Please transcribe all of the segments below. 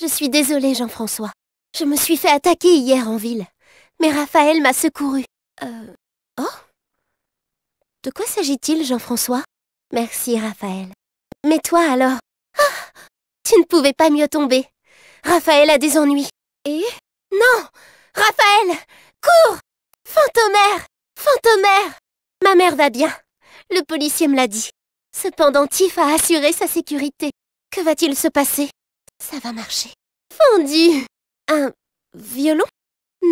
Je suis désolée, Jean-François. Je me suis fait attaquer hier en ville. Mais Raphaël m'a secouru. Euh... Oh De quoi s'agit-il, Jean-François Merci, Raphaël. Mais toi alors ah Tu ne pouvais pas mieux tomber. Raphaël a des ennuis. Et Non Raphaël Cours Fantomère Fantomère Ma mère va bien. Le policier me l'a dit. Cependant, Tiff a assuré sa sécurité. Que va-t-il se passer ça va marcher. Fondu Un violon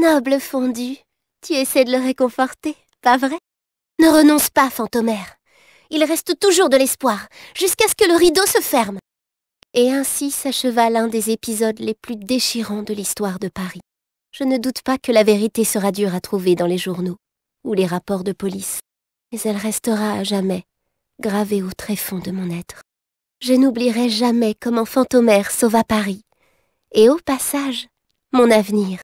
Noble Fondu, tu essaies de le réconforter, pas vrai Ne renonce pas, Fantomère. Il reste toujours de l'espoir, jusqu'à ce que le rideau se ferme. Et ainsi s'acheva l'un des épisodes les plus déchirants de l'histoire de Paris. Je ne doute pas que la vérité sera dure à trouver dans les journaux ou les rapports de police, mais elle restera à jamais gravée au tréfonds de mon être je n'oublierai jamais comment Fantomère sauva Paris. Et au passage, mon avenir.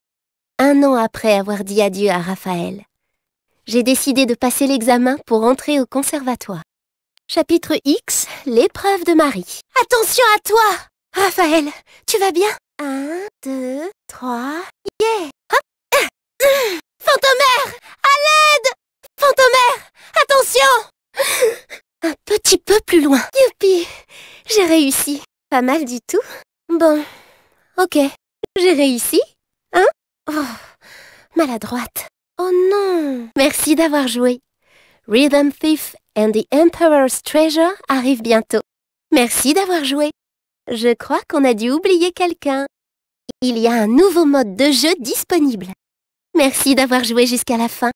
Un an après avoir dit adieu à Raphaël, j'ai décidé de passer l'examen pour entrer au conservatoire. Chapitre X, l'épreuve de Marie. Attention à toi Raphaël, tu vas bien Un, deux, trois, yeah Fantomère À l'aide Fantomère Attention Un petit peu plus loin. Youpi j'ai réussi. Pas mal du tout. Bon, ok. J'ai réussi. Hein Oh, maladroite. Oh non Merci d'avoir joué. Rhythm Thief and the Emperor's Treasure arrive bientôt. Merci d'avoir joué. Je crois qu'on a dû oublier quelqu'un. Il y a un nouveau mode de jeu disponible. Merci d'avoir joué jusqu'à la fin.